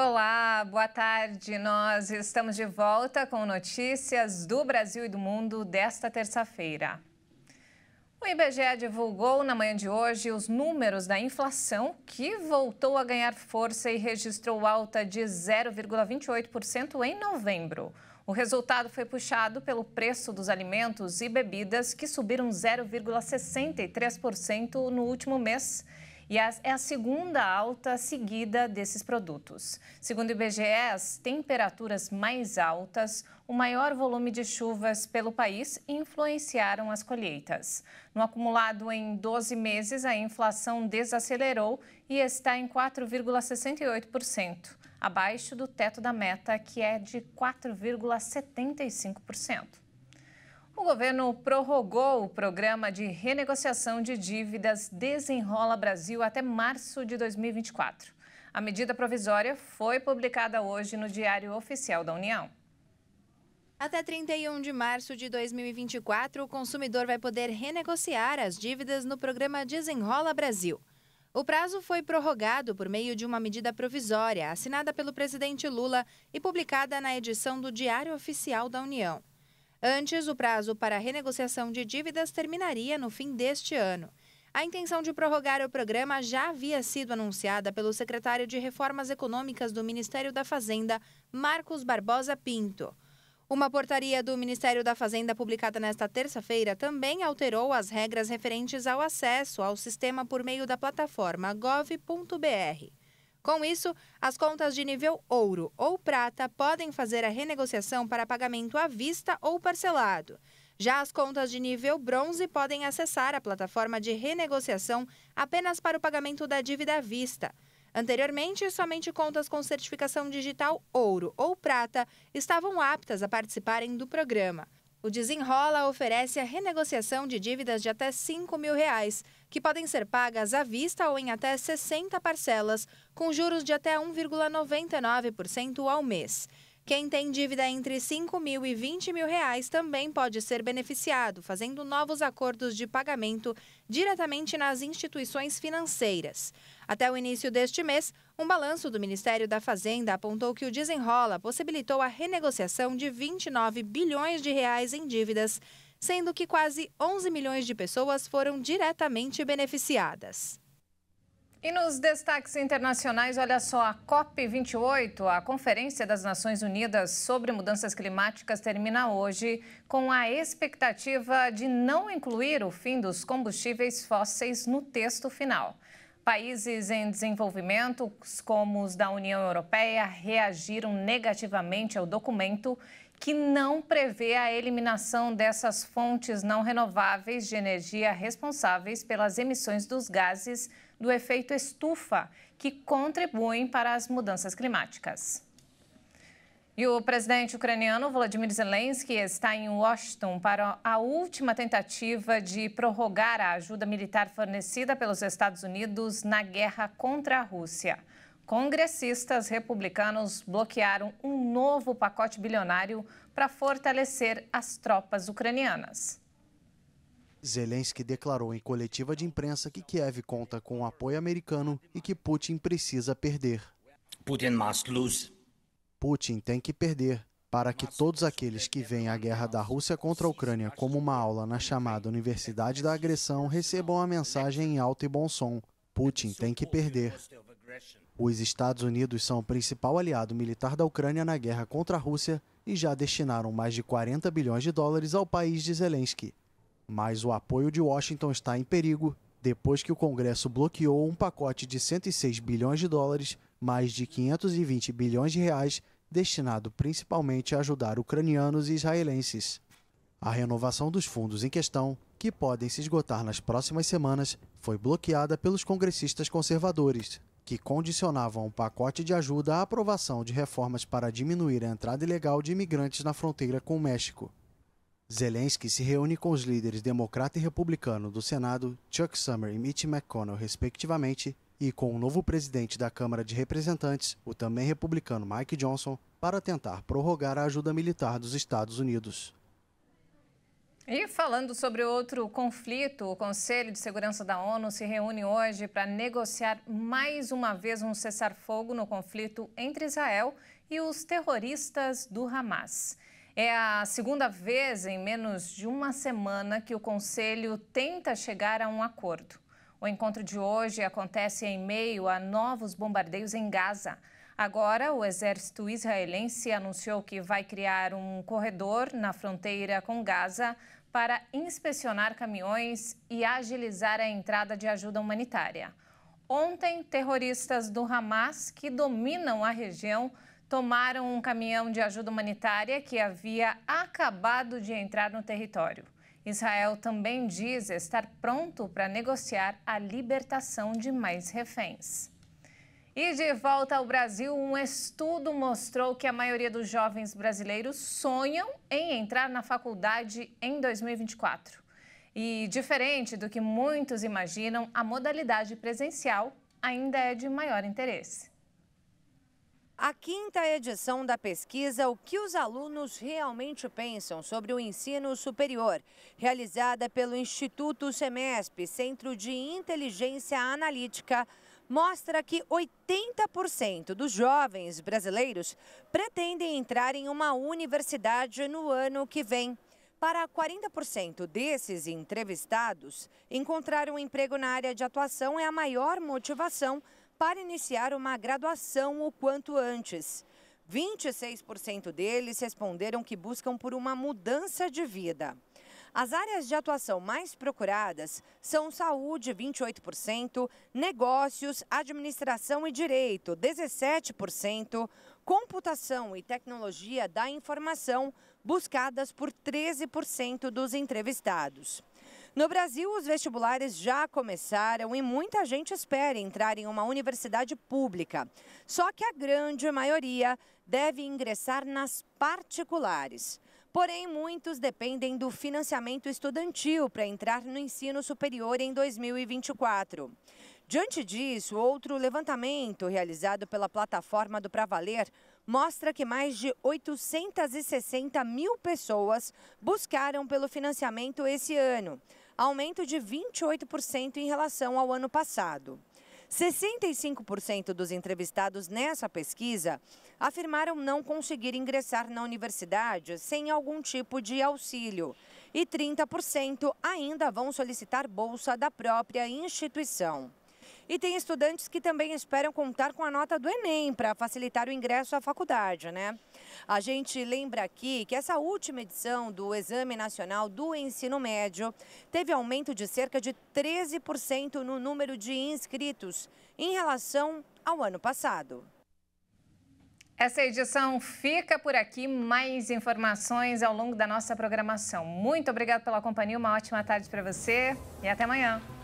Olá, boa tarde. Nós estamos de volta com notícias do Brasil e do mundo desta terça-feira. O IBGE divulgou na manhã de hoje os números da inflação, que voltou a ganhar força e registrou alta de 0,28% em novembro. O resultado foi puxado pelo preço dos alimentos e bebidas, que subiram 0,63% no último mês e é a segunda alta seguida desses produtos. Segundo o IBGE, as temperaturas mais altas, o maior volume de chuvas pelo país influenciaram as colheitas. No acumulado em 12 meses, a inflação desacelerou e está em 4,68%, abaixo do teto da meta, que é de 4,75%. O governo prorrogou o programa de renegociação de dívidas Desenrola Brasil até março de 2024. A medida provisória foi publicada hoje no Diário Oficial da União. Até 31 de março de 2024, o consumidor vai poder renegociar as dívidas no programa Desenrola Brasil. O prazo foi prorrogado por meio de uma medida provisória assinada pelo presidente Lula e publicada na edição do Diário Oficial da União. Antes, o prazo para a renegociação de dívidas terminaria no fim deste ano. A intenção de prorrogar o programa já havia sido anunciada pelo secretário de Reformas Econômicas do Ministério da Fazenda, Marcos Barbosa Pinto. Uma portaria do Ministério da Fazenda publicada nesta terça-feira também alterou as regras referentes ao acesso ao sistema por meio da plataforma gov.br. Com isso, as contas de nível ouro ou prata podem fazer a renegociação para pagamento à vista ou parcelado. Já as contas de nível bronze podem acessar a plataforma de renegociação apenas para o pagamento da dívida à vista. Anteriormente, somente contas com certificação digital ouro ou prata estavam aptas a participarem do programa. O Desenrola oferece a renegociação de dívidas de até R$ 5 mil, reais, que podem ser pagas à vista ou em até 60 parcelas, com juros de até 1,99% ao mês. Quem tem dívida entre 5 mil e 20 mil reais também pode ser beneficiado, fazendo novos acordos de pagamento diretamente nas instituições financeiras. Até o início deste mês, um balanço do Ministério da Fazenda apontou que o desenrola possibilitou a renegociação de 29 bilhões de reais em dívidas sendo que quase 11 milhões de pessoas foram diretamente beneficiadas. E nos destaques internacionais, olha só, a COP28, a Conferência das Nações Unidas sobre Mudanças Climáticas, termina hoje com a expectativa de não incluir o fim dos combustíveis fósseis no texto final. Países em desenvolvimento, como os da União Europeia, reagiram negativamente ao documento que não prevê a eliminação dessas fontes não renováveis de energia responsáveis pelas emissões dos gases do efeito estufa, que contribuem para as mudanças climáticas. E o presidente ucraniano Volodymyr Zelensky está em Washington para a última tentativa de prorrogar a ajuda militar fornecida pelos Estados Unidos na guerra contra a Rússia. Congressistas republicanos bloquearam um novo pacote bilionário para fortalecer as tropas ucranianas. Zelensky declarou em coletiva de imprensa que Kiev conta com o apoio americano e que Putin precisa perder. Putin must lose. Putin tem que perder para que todos aqueles que veem a é guerra da Rússia contra a Ucrânia como uma aula na chamada Universidade da Agressão recebam a mensagem em alto e bom som: Putin tem que perder. Os Estados Unidos são o principal aliado militar da Ucrânia na guerra contra a Rússia e já destinaram mais de 40 bilhões de dólares ao país de Zelensky. Mas o apoio de Washington está em perigo depois que o Congresso bloqueou um pacote de 106 bilhões de dólares, mais de 520 bilhões de reais destinado principalmente a ajudar ucranianos e israelenses. A renovação dos fundos em questão, que podem se esgotar nas próximas semanas, foi bloqueada pelos congressistas conservadores, que condicionavam o pacote de ajuda à aprovação de reformas para diminuir a entrada ilegal de imigrantes na fronteira com o México. Zelensky se reúne com os líderes democrata e republicano do Senado, Chuck Schumer e Mitch McConnell, respectivamente, e com o novo presidente da Câmara de Representantes, o também republicano Mike Johnson, para tentar prorrogar a ajuda militar dos Estados Unidos. E falando sobre outro conflito, o Conselho de Segurança da ONU se reúne hoje para negociar mais uma vez um cessar-fogo no conflito entre Israel e os terroristas do Hamas. É a segunda vez em menos de uma semana que o Conselho tenta chegar a um acordo. O encontro de hoje acontece em meio a novos bombardeios em Gaza. Agora, o exército israelense anunciou que vai criar um corredor na fronteira com Gaza para inspecionar caminhões e agilizar a entrada de ajuda humanitária. Ontem, terroristas do Hamas, que dominam a região, tomaram um caminhão de ajuda humanitária que havia acabado de entrar no território. Israel também diz estar pronto para negociar a libertação de mais reféns. E de volta ao Brasil, um estudo mostrou que a maioria dos jovens brasileiros sonham em entrar na faculdade em 2024. E diferente do que muitos imaginam, a modalidade presencial ainda é de maior interesse. A quinta edição da pesquisa O que os alunos realmente pensam sobre o ensino superior, realizada pelo Instituto SEMESP, Centro de Inteligência Analítica, mostra que 80% dos jovens brasileiros pretendem entrar em uma universidade no ano que vem. Para 40% desses entrevistados, encontrar um emprego na área de atuação é a maior motivação para iniciar uma graduação o quanto antes. 26% deles responderam que buscam por uma mudança de vida. As áreas de atuação mais procuradas são saúde, 28%, negócios, administração e direito, 17%, computação e tecnologia da informação, buscadas por 13% dos entrevistados. No Brasil, os vestibulares já começaram e muita gente espera entrar em uma universidade pública. Só que a grande maioria deve ingressar nas particulares. Porém, muitos dependem do financiamento estudantil para entrar no ensino superior em 2024. Diante disso, outro levantamento realizado pela plataforma do Pra Valer mostra que mais de 860 mil pessoas buscaram pelo financiamento esse ano, aumento de 28% em relação ao ano passado. 65% dos entrevistados nessa pesquisa afirmaram não conseguir ingressar na universidade sem algum tipo de auxílio e 30% ainda vão solicitar bolsa da própria instituição. E tem estudantes que também esperam contar com a nota do Enem para facilitar o ingresso à faculdade, né? A gente lembra aqui que essa última edição do Exame Nacional do Ensino Médio teve aumento de cerca de 13% no número de inscritos em relação ao ano passado. Essa edição fica por aqui. Mais informações ao longo da nossa programação. Muito obrigada pela companhia, uma ótima tarde para você e até amanhã.